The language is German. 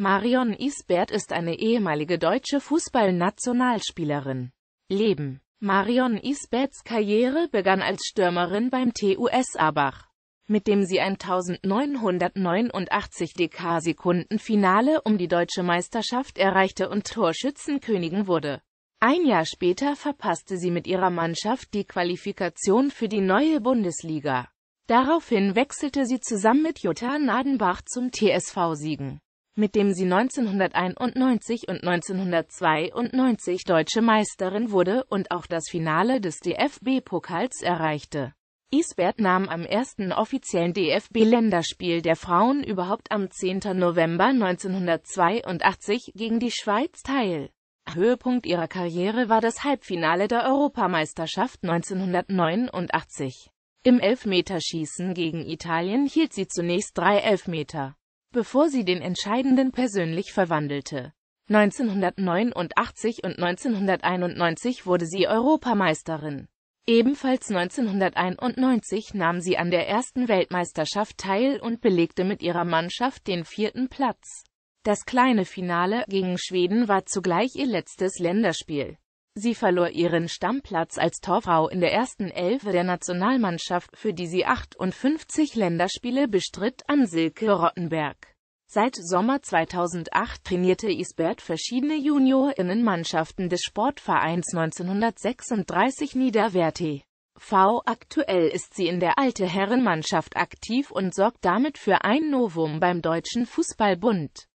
Marion Isbert ist eine ehemalige deutsche Fußballnationalspielerin. Leben Marion Isberts Karriere begann als Stürmerin beim TUS Abach, mit dem sie ein 1989 DK-Sekunden-Finale um die deutsche Meisterschaft erreichte und Torschützenkönigin wurde. Ein Jahr später verpasste sie mit ihrer Mannschaft die Qualifikation für die neue Bundesliga. Daraufhin wechselte sie zusammen mit Jutta Nadenbach zum TSV Siegen mit dem sie 1991 und 1992 deutsche Meisterin wurde und auch das Finale des DFB-Pokals erreichte. Isbert nahm am ersten offiziellen DFB-Länderspiel der Frauen überhaupt am 10. November 1982 gegen die Schweiz teil. Höhepunkt ihrer Karriere war das Halbfinale der Europameisterschaft 1989. Im Elfmeterschießen gegen Italien hielt sie zunächst drei Elfmeter bevor sie den entscheidenden persönlich verwandelte. 1989 und 1991 wurde sie Europameisterin. Ebenfalls 1991 nahm sie an der ersten Weltmeisterschaft teil und belegte mit ihrer Mannschaft den vierten Platz. Das kleine Finale gegen Schweden war zugleich ihr letztes Länderspiel. Sie verlor ihren Stammplatz als Torfrau in der ersten Elfe der Nationalmannschaft, für die sie 58 Länderspiele bestritt, an Silke Rottenberg. Seit Sommer 2008 trainierte Isbert verschiedene Juniorinnenmannschaften des Sportvereins 1936 Niederwerte. V. Aktuell ist sie in der alte Herrenmannschaft aktiv und sorgt damit für ein Novum beim Deutschen Fußballbund.